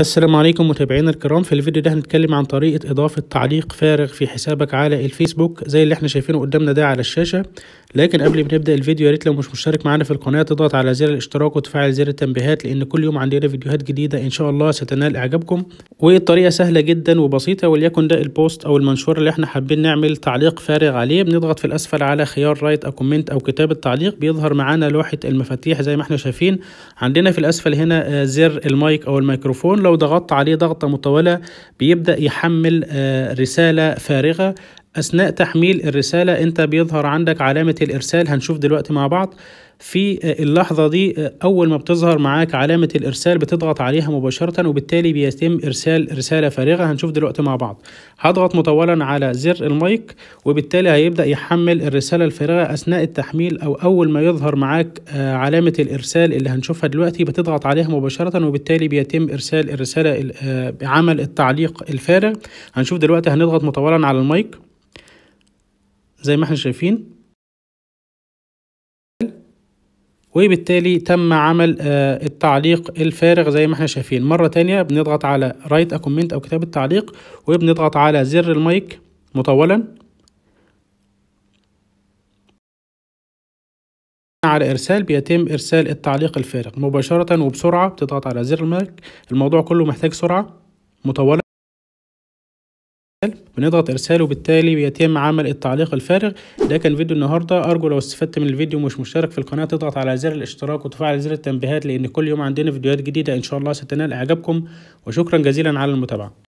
السلام عليكم متابعينا الكرام في الفيديو ده هنتكلم عن طريقة إضافة تعليق فارغ في حسابك على الفيسبوك زي اللي احنا شايفينه قدامنا ده على الشاشة لكن قبل ما نبدأ الفيديو يا ريت لو مش مشترك معانا في القناة تضغط على زر الاشتراك وتفعل زر التنبيهات لأن كل يوم عندنا فيديوهات جديدة إن شاء الله ستنال إعجابكم والطريقة سهلة جدا وبسيطة وليكن ده البوست أو المنشور اللي احنا حابين نعمل تعليق فارغ عليه بنضغط في الأسفل على خيار رايت أو كومنت أو كتابة تعليق بيظهر معانا لوحة المفاتيح زي ما احنا شايفين عندنا في الأسفل هنا آه، زر المايك أو الميكروفون لو ضغطت عليه ضغطة مطولة بيبدأ يحمل آه، رسالة فارغة أثناء تحميل الرسالة أنت بيظهر عندك علامة الإرسال هنشوف دلوقتي مع بعض في آه، اللحظة دي آه، أول ما بتظهر معاك علامة الإرسال بتضغط عليها مباشرة وبالتالي بيتم إرسال رسالة فارغة هنشوف دلوقتي مع بعض هضغط مطولا على زر المايك وبالتالي هيبدأ يحمل الرسالة الفارغة أثناء التحميل أو أول ما يظهر معاك آه، علامة الإرسال اللي هنشوفها دلوقتي بتضغط عليها مباشرة وبالتالي بيتم إرسال الرسالة بعمل التعليق الفارغ هنشوف دلوقتي هنضغط مطولا على المايك زي ما احنا شايفين وبالتالي تم عمل آه، التعليق الفارغ زي ما احنا شايفين مرة تانية بنضغط على رايت ا كومنت او كتاب التعليق وبنضغط على زر المايك مطولا على ارسال بيتم ارسال التعليق الفارغ مباشرة وبسرعة بتضغط على زر المايك الموضوع كله محتاج سرعة مطولا بنضغط ارسال وبالتالي بيتم عمل التعليق الفارغ ده كان فيديو النهارده ارجو لو استفدت من الفيديو ومش مشترك في القناه تضغط على زر الاشتراك وتفعل زر التنبيهات لان كل يوم عندنا فيديوهات جديده ان شاء الله ستنال اعجابكم وشكرا جزيلا على المتابعه